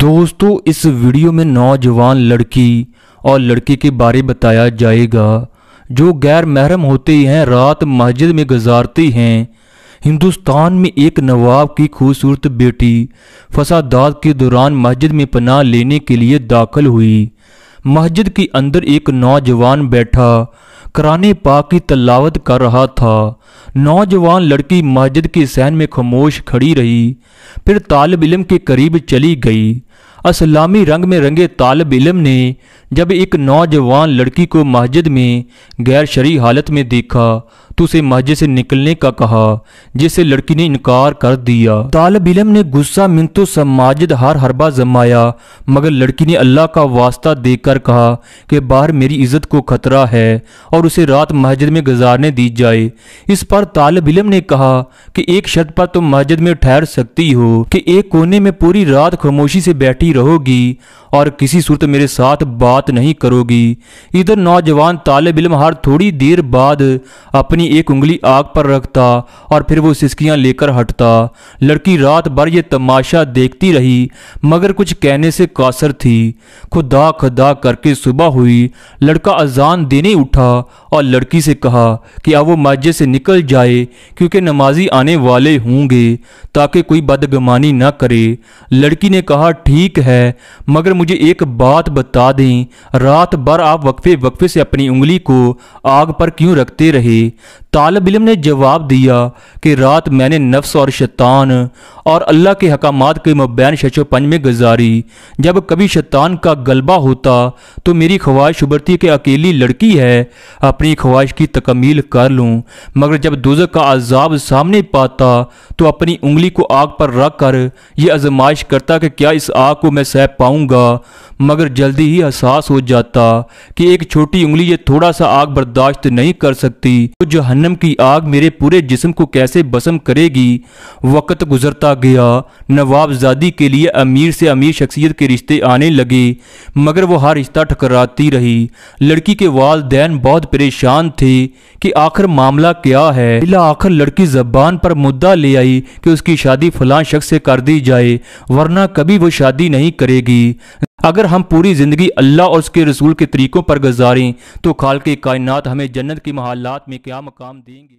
दोस्तों इस वीडियो में नौजवान लड़की और लड़के के बारे बताया जाएगा जो गैर महरम होते हैं रात मस्जिद में गुजारते हैं हिंदुस्तान में एक नवाब की खूबसूरत बेटी फसादात के दौरान मस्जिद में पनाह लेने के लिए दाखिल हुई मस्जिद के अंदर एक नौजवान बैठा कराने पाक की तलावत कर रहा था नौजवान लड़की मस्जिद के सहन में खामोश खड़ी रही फिर तालब इलम के करीब चली गई असलामी रंग में रंगे तालब इलम ने जब एक नौजवान लड़की को मस्जिद में गैर शरी हालत में देखा भक्तों से मस्जिद से निकलने का कहा जिसे लड़की ने इनकार कर दिया तालब इलम ने गुस्सा मिनतो सब माजिद हर हरबा जमाया मगर लड़की ने अल्लाह का वास्ता देकर कहा कि बाहर मेरी इज्जत को खतरा है और उसे रात मस्जिद में गुजारने दी जाए इस पर तालब इलम ने कहा कि एक शर्त पर तुम मस्जिद में ठहर सकती हो कि एक कोने में पूरी रात खामोशी से बैठी रहोगी और किसी सूरत मेरे साथ बात नहीं करोगी इधर नौजवान तालब इलम हर थोड़ी देर बाद अपनी एक उंगली आग पर रखता और फिर वो सिस्कियां लेकर हटता लड़की रात भर ये तमाशा देखती रही मगर कुछ कहने से कासर थी खुदा खुदा करके सुबह हुई लड़का अजान देने उठा और लड़की से कहा कि अब वो मस्जिद से निकल जाए क्योंकि नमाजी आने वाले होंगे ताकि कोई बदगमानी ना करे लड़की ने कहा ठीक है मगर मुझे एक बात बता दें रात भर आप वक्फे वक्फे से अपनी उंगली को आग पर क्यों रखते रहे तालब इलम ने जवाब दिया कि रात मैंने नफ्स और शैतान और अल्लाह के हकाम के मुबैन शशोपन में गुजारी जब कभी शैतान का गलबा होता तो मेरी ख्वाहिश उबरती कि अकेली लड़की है अपनी ख्वाहिश की तकमील कर लूँ मगर जब दुजक का अजाब सामने पाता तो अपनी उंगली को आग पर रख कर यह आजमाइश करता कि क्या इस आग को मैं सह पाऊँगा मगर जल्दी ही एहसास हो जाता कि एक छोटी उंगली ये थोड़ा सा आग बर्दाश्त नहीं कर सकती तो जहन्नम की आग मेरे पूरे जिस्म को कैसे बसम करेगी वक्त गुजरता गया नवाबजादी के लिए अमीर से अमीर शख्सियत के रिश्ते आने लगे मगर वह हर रिश्ता ठकराती रही लड़की के वालदेन बहुत परेशान थे कि आखिर मामला क्या है बिला आखिर लड़की जबान पर मुद्दा ले आई कि उसकी शादी फलां शख्स से कर दी जाए वरना कभी वो शादी नहीं करेगी अगर हम पूरी ज़िंदगी अल्लाह और उसके रसूल के तरीक़ों पर गुजारें तो खाल के कायनात हमें जन्नत की महालात में क्या मकाम देंगे